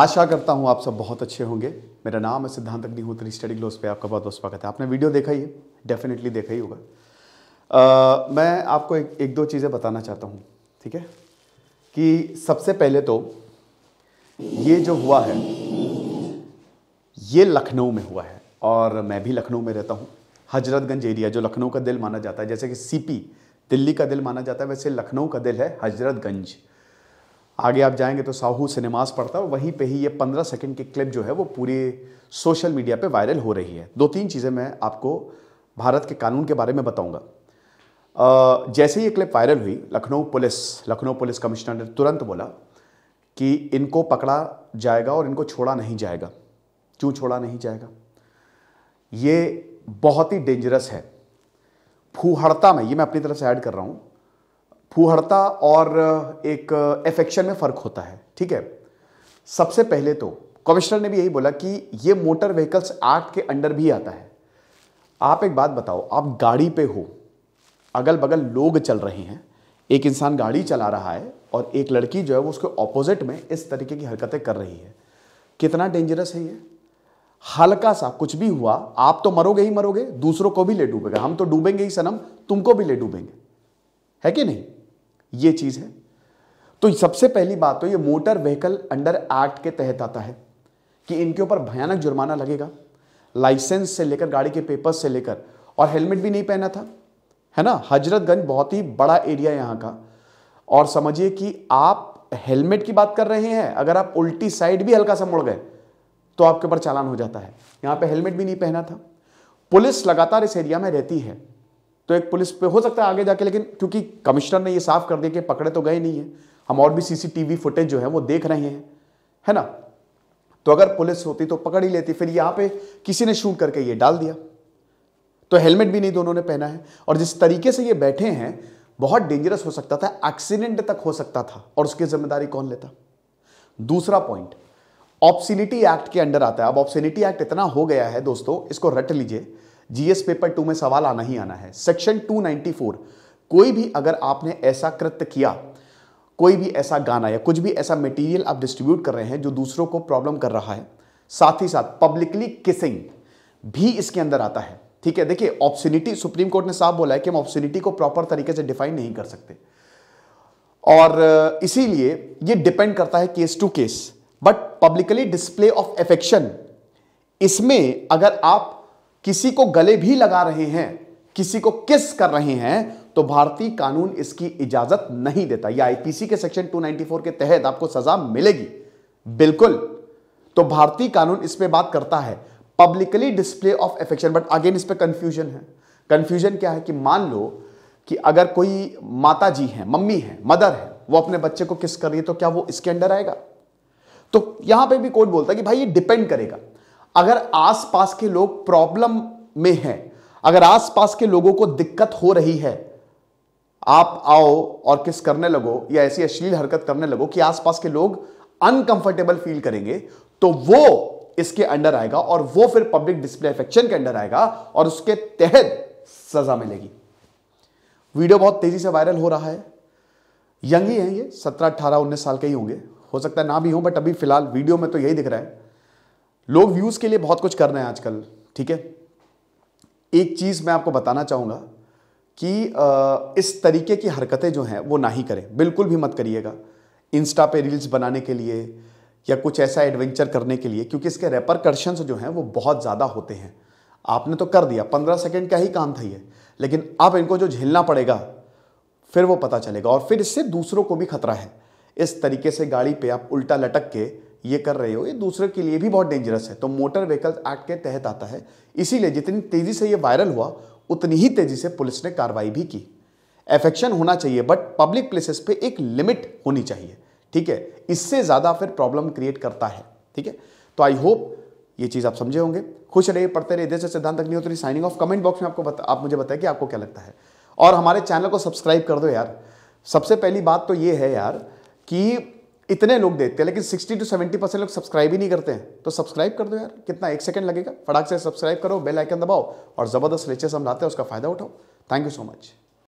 आशा करता हूँ आप सब बहुत अच्छे होंगे मेरा नाम है सिद्धांत अग्निहोत्री स्टडी ग्लोस पे आपका बहुत बहुत स्वागत है आपने वीडियो देखा ही है डेफिनेटली देखा ही होगा मैं आपको एक, एक दो चीज़ें बताना चाहता हूँ ठीक है कि सबसे पहले तो ये जो हुआ है ये लखनऊ में हुआ है और मैं भी लखनऊ में रहता हूँ हजरतगंज एरिया जो लखनऊ का दिल माना जाता है जैसे कि सीपी दिल्ली का दिल माना जाता है वैसे लखनऊ का दिल है हजरतगंज आगे आप जाएंगे तो साहू सिनेमास पड़ता है वहीं पे ही ये पंद्रह सेकंड की क्लिप जो है वो पूरी सोशल मीडिया पे वायरल हो रही है दो तीन चीज़ें मैं आपको भारत के कानून के बारे में बताऊंगा जैसे ये क्लिप वायरल हुई Lucknow police Lucknow police commissioner ने तुरंत बोला कि इनको पकड़ा जाएगा और इनको छोड़ा नहीं जाएगा क्यों छोड़ा नहीं जाएगा ये बहुत ही डेंजरस है फूहड़ता में ये मैं अपनी तरफ से ऐड कर रहा हूँ फूहड़ता और एक एफेक्शन में फ़र्क होता है ठीक है सबसे पहले तो कमिश्नर ने भी यही बोला कि ये मोटर व्हीकल्स एक्ट के अंडर भी आता है आप एक बात बताओ आप गाड़ी पे हो अगल बगल लोग चल रहे हैं एक इंसान गाड़ी चला रहा है और एक लड़की जो है वो उसके ऑपोजिट में इस तरीके की हरकतें कर रही है कितना डेंजरस है ये हल्का सा कुछ भी हुआ आप तो मरोगे ही मरोगे दूसरों को भी ले डूबेगा हम तो डूबेंगे ही सनम तुमको भी ले डूबेंगे है कि नहीं ये चीज़ है तो सबसे पहली बात तो ये मोटर व्हीकल अंडर एक्ट के तहत आता है कि इनके ऊपर भयानक जुर्माना लगेगा लाइसेंस से लेकर गाड़ी के पेपर से लेकर और हेलमेट भी नहीं पहना था है ना हजरतगंज बहुत ही बड़ा एरिया यहां का और समझिए कि आप हेलमेट की बात कर रहे हैं अगर आप उल्टी साइड भी हल्का सा मुड़ गए तो आपके ऊपर चालान हो जाता है यहां पे हेलमेट भी नहीं पहना था पुलिस लगातार इस एरिया में रहती है तो एक पुलिस पे हो सकता है आगे जाके लेकिन क्योंकि कमिश्नर ने ये साफ कर दिया कि पकड़े तो गए नहीं है हम और भी सीसीटीवी फुटेज जो है वो देख रहे हैं है ना तो अगर पुलिस होती तो पकड़ ही लेती फिर यहां पे किसी ने शूट करके ये डाल दिया तो हेलमेट भी नहीं दोनों ने पहना है और जिस तरीके से ये बैठे हैं बहुत डेंजरस हो सकता था एक्सीडेंट तक हो सकता था और उसकी जिम्मेदारी कौन लेता दूसरा पॉइंट ऑप्सिनिटी एक्ट के अंडर आता है अब ऑप्सिनिटी एक्ट इतना हो गया है दोस्तों इसको रट लीजिए जीएस पेपर टू में सवाल आना ही आना है सेक्शन 294 कोई भी अगर आपने ऐसा कृत्य किया कोई भी ऐसा गाना या कुछ भी ऐसा मटेरियल आप डिस्ट्रीब्यूट कर रहे हैं जो दूसरों को प्रॉब्लम कर रहा है साथ ही साथ पब्लिकली किसिंग भी इसके अंदर आता है ठीक है देखिए ऑप्शनिटी सुप्रीम कोर्ट ने साफ बोला है कि हम ऑप्शनिटी को प्रॉपर तरीके से डिफाइन नहीं कर सकते और इसीलिए ये डिपेंड करता है case to case but publicly display of affection इसमें अगर आप किसी को गले भी लगा रहे हैं किसी को किस कर रहे हैं तो भारतीय कानून इसकी इजाजत नहीं देता या आईपीसी के सेक्शन 294 के तहत आपको सजा मिलेगी बिल्कुल तो भारतीय कानून इस पर बात करता है publicly display of affection but again इस पर कंफ्यूजन है कंफ्यूजन क्या है कि मान लो कि अगर कोई माता जी है मम्मी है मदर है वो अपने बच्चे को किस कर रही है तो क्या वो इसके अंडर आएगा तो यहां पे भी कोर्ट बोलता है कि भाई ये डिपेंड करेगा अगर आसपास के लोग प्रॉब्लम में हैं अगर आसपास के लोगों को दिक्कत हो रही है आप आओ और किस करने लगो या ऐसी अश्लील हरकत करने लगो कि आसपास के लोग अनकंफर्टेबल फील करेंगे तो वो इसके अंडर आएगा और वो फिर पब्लिक डिस्प्ले अफेक्शन के अंडर आएगा और उसके तहत सजा मिलेगी वीडियो बहुत तेजी से वायरल हो रहा है यंग ही है ये सत्रह अट्ठारह उन्नीस साल के ही होंगे हो सकता है ना भी हो बट अभी फिलहाल वीडियो में तो यही दिख रहा है लोग व्यूज़ के लिए बहुत कुछ कर रहे हैं आजकल ठीक है एक चीज़ मैं आपको बताना चाहूंगा कि इस तरीके की हरकतें जो हैं वो ना ही करें बिल्कुल भी मत करिएगा इंस्टा पे रील्स बनाने के लिए या कुछ ऐसा एडवेंचर करने के लिए क्योंकि इसके रेपरकर्शंस जो हैं वो बहुत ज़्यादा होते हैं आपने तो कर दिया पंद्रह सेकेंड का ही काम था ये लेकिन अब इनको जो झेलना पड़ेगा फिर वो पता चलेगा और फिर इससे दूसरों को भी खतरा है इस तरीके से गाड़ी पे आप उल्टा लटक के ये कर रहे हो ये दूसरे के लिए भी बहुत डेंजरस है तो मोटर व्हीकल्स एक्ट के तहत आता है इसीलिए जितनी तेज़ी से ये वायरल हुआ उतनी ही तेज़ी से पुलिस ने कार्रवाई भी की एफेक्शन होना चाहिए बट पब्लिक प्लेसेस पे एक लिमिट होनी चाहिए ठीक है इससे ज़्यादा फिर प्रॉब्लम क्रिएट करता है ठीक है तो आई होप ये चीज़ आप समझे होंगे खुश रहिए पढ़ते रहिए जैसे सिद्धांत होती साइनिंग ऑफ कमेंट बॉक्स में आपको बता, आप मुझे बताया कि आपको क्या लगता है और हमारे चैनल को सब्सक्राइब कर दो यार सबसे पहली बात तो ये है यार कि इतने लोग देखते हैं लेकिन 60 टू 70 परसेंट लोग सब्सक्राइब ही नहीं करते हैं तो सब्सक्राइब कर दो यार कितना एक सेकंड लगेगा फटाक से सब्सक्राइब करो बेल आइकन दबाओ और ज़बरदस्त लेचे हम लाते हैं उसका फ़ायदा उठाओ थैंक यू सो मच